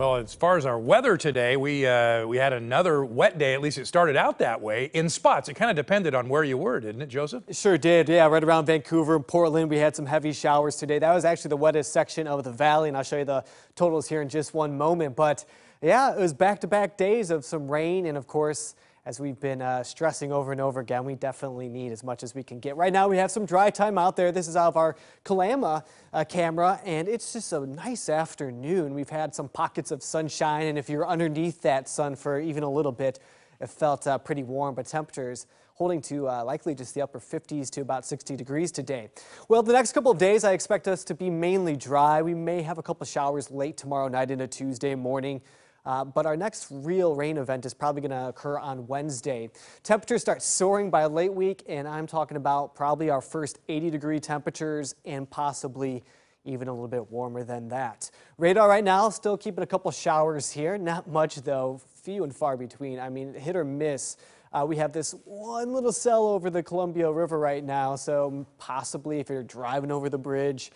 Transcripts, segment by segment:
Well, as far as our weather today, we uh, we had another wet day. At least it started out that way in spots. It kind of depended on where you were, didn't it, Joseph? It sure did. Yeah, right around Vancouver and Portland, we had some heavy showers today. That was actually the wettest section of the valley, and I'll show you the totals here in just one moment. But yeah, it was back-to-back -back days of some rain, and of course as we've been uh, stressing over and over again, we definitely need as much as we can get. Right now, we have some dry time out there. This is out of our Kalama uh, camera, and it's just a nice afternoon. We've had some pockets of sunshine, and if you're underneath that sun for even a little bit, it felt uh, pretty warm, but temperatures holding to uh, likely just the upper 50s to about 60 degrees today. Well, the next couple of days, I expect us to be mainly dry. We may have a couple showers late tomorrow night into Tuesday morning. Uh, but our next real rain event is probably going to occur on Wednesday. Temperatures start soaring by late week, and I'm talking about probably our first 80 degree temperatures and possibly even a little bit warmer than that. Radar right now still keeping a couple showers here. Not much though, few and far between. I mean, hit or miss. Uh, we have this one little cell over the Columbia River right now, so possibly if you're driving over the bridge,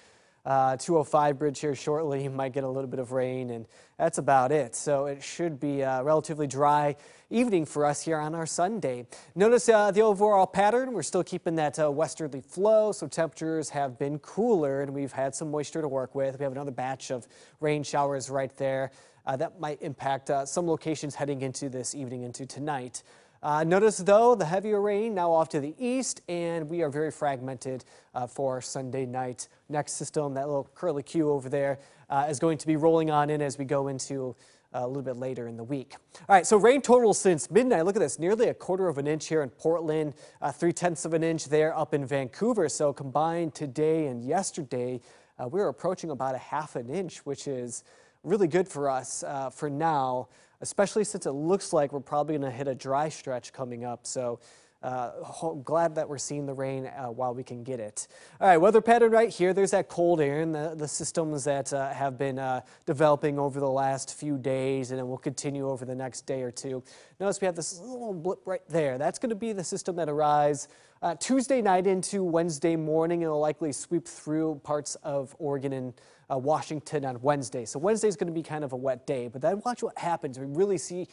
uh, 205 bridge here shortly. You might get a little bit of rain, and that's about it. So it should be a relatively dry evening for us here on our Sunday. Notice uh, the overall pattern. We're still keeping that uh, westerly flow, so temperatures have been cooler, and we've had some moisture to work with. We have another batch of rain showers right there. Uh, that might impact uh, some locations heading into this evening into tonight. Uh, notice, though, the heavier rain now off to the east, and we are very fragmented uh, for Sunday night. Next system, that little curly Q over there, uh, is going to be rolling on in as we go into uh, a little bit later in the week. All right, so rain total since midnight. Look at this, nearly a quarter of an inch here in Portland, uh, three tenths of an inch there up in Vancouver. So combined today and yesterday, uh, we are approaching about a half an inch, which is really good for us uh, for now especially since it looks like we're probably going to hit a dry stretch coming up. So uh, glad that we're seeing the rain uh, while we can get it. All right, weather pattern right here. There's that cold air and the, the systems that uh, have been uh, developing over the last few days, and it will continue over the next day or two. Notice we have this little blip right there. That's going to be the system that arrives uh, Tuesday night into Wednesday morning. It'll likely sweep through parts of Oregon and uh, Washington on Wednesday. So Wednesday is going to be kind of a wet day, but then watch what happens. We really see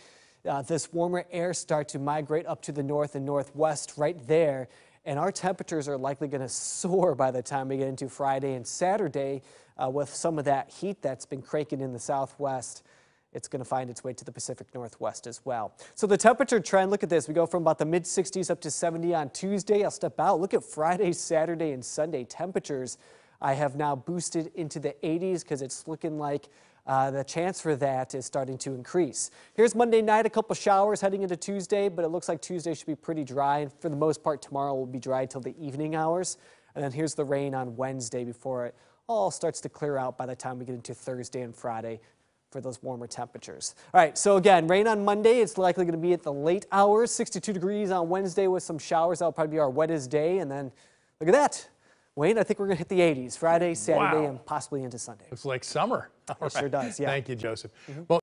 uh, this warmer air start to migrate up to the north and northwest right there. And our temperatures are likely going to soar by the time we get into Friday and Saturday uh, with some of that heat that's been cranking in the southwest it's going to find its way to the Pacific Northwest as well. So the temperature trend, look at this. We go from about the mid 60s up to 70 on Tuesday. I'll step out. Look at Friday, Saturday, and Sunday temperatures I have now boosted into the 80s because it's looking like uh, the chance for that is starting to increase. Here's Monday night, a couple showers heading into Tuesday, but it looks like Tuesday should be pretty dry. And for the most part, tomorrow will be dry till the evening hours. And then here's the rain on Wednesday before it all starts to clear out by the time we get into Thursday and Friday for those warmer temperatures. All right, so again, rain on Monday. It's likely going to be at the late hours, 62 degrees on Wednesday with some showers. That'll probably be our wettest day. And then look at that. Wayne, I think we're going to hit the 80s Friday, Saturday, wow. and possibly into Sunday. Looks like summer. All it right. sure does, yeah. Thank you, Joseph. Mm -hmm. Well.